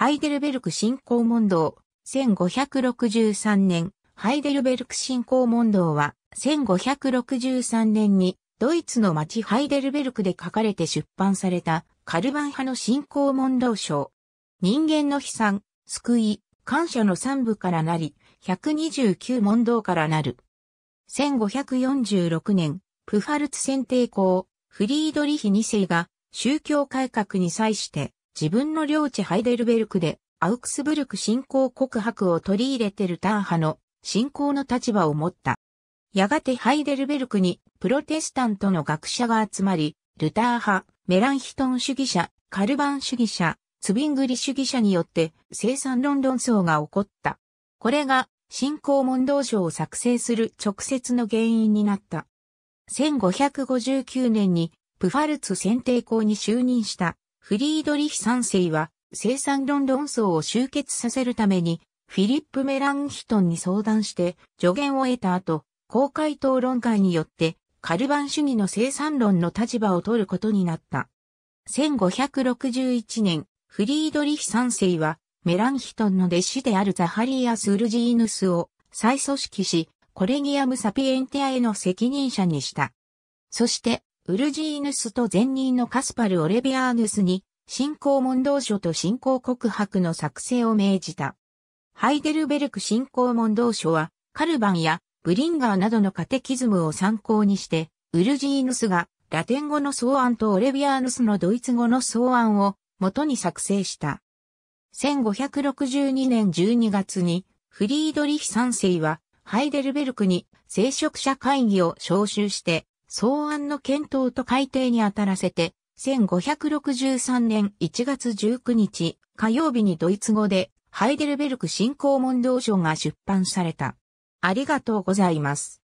ハイデルベルク信仰問答、1563年、ハイデルベルク信仰問答は、1563年に、ドイツの町ハイデルベルクで書かれて出版された、カルバン派の信仰問答書。人間の悲惨、救い、感謝の三部からなり、129問答からなる。1546年、プファルツ選定校、フリードリヒ2世が宗教改革に際して自分の領地ハイデルベルクで、アウクスブルク信仰告白を取り入れてルター派の信仰の立場を持った。やがてハイデルベルクにプロテスタントの学者が集まり、ルター派、メランヒトン主義者、カルバン主義者、ツビングリ主義者によって生産論論争が起こった。これが信仰問答書を作成する直接の原因になった。1559年にプファルツ選定校に就任したフリードリヒ三世は生産論論争を終結させるためにフィリップ・メランヒトンに相談して助言を得た後、公開討論会によってカルバン主義の生産論の立場を取ることになった。1561年、フリードリヒ三世はメランヒトンの弟子であるザハリアス・ウルジーヌスを再組織し、コレギアム・サピエンティアへの責任者にした。そして、ウルジーヌスと前任のカスパル・オレビアーヌスに、信仰問答書と信仰告白の作成を命じた。ハイデルベルク信仰問答書は、カルバンやブリンガーなどのカテキズムを参考にして、ウルジーヌスがラテン語の草案とオレビアーヌスのドイツ語の草案を元に作成した。1562年12月にフリードリヒ三世はハイデルベルクに聖職者会議を招集して草案の検討と改定にあたらせて、1563年1月19日火曜日にドイツ語でハイデルベルク新興問答書が出版された。ありがとうございます。